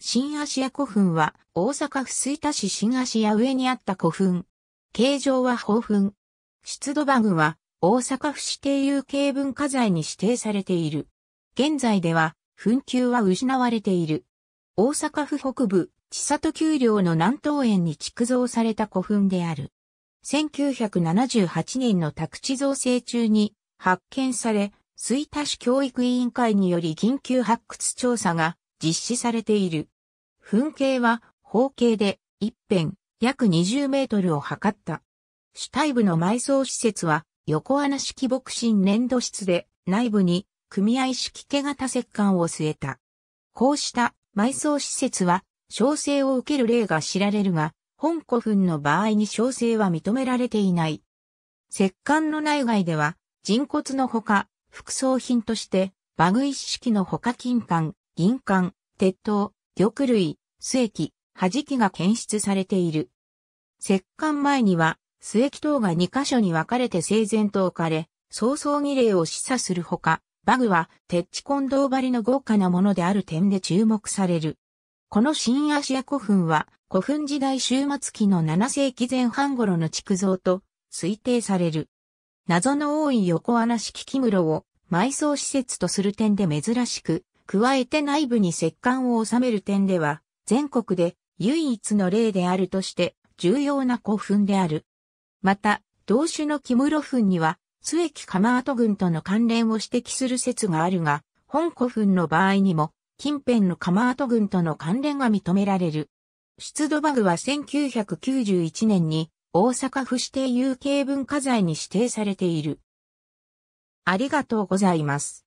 新芦屋古墳は大阪府吹田市新芦屋上にあった古墳。形状は宝墳。出土馬具は大阪府指定有形文化財に指定されている。現在では墳丘は失われている。大阪府北部、千里丘陵の南東園に築造された古墳である。1978年の宅地造成中に発見され、吹田市教育委員会により緊急発掘調査が実施されている。噴景は方形で一辺約20メートルを測った。主体部の埋葬施設は横穴式牧ク粘土室で内部に組合式毛型石棺を据えた。こうした埋葬施設は小生を受ける例が知られるが、本古墳の場合に小生は認められていない。石棺の内外では人骨のほか、副葬品として、バグ一式のほか金管、銀管、鉄塔、玉類、末期、弾きが検出されている。石棺前には、末期等が2箇所に分かれて整然と置かれ、早々儀礼を示唆するほか、バグは、鉄ッチ近藤張りの豪華なものである点で注目される。この新アシア古墳は、古墳時代終末期の7世紀前半頃の築造と推定される。謎の多い横穴式木室を埋葬施設とする点で珍しく、加えて内部に石棺を収める点では、全国で唯一の例であるとして重要な古墳である。また、同種の木室墳には、須駅鎌跡群との関連を指摘する説があるが、本古墳の場合にも、近辺の鎌跡群との関連が認められる。出土バグは1991年に大阪府指定有形文化財に指定されている。ありがとうございます。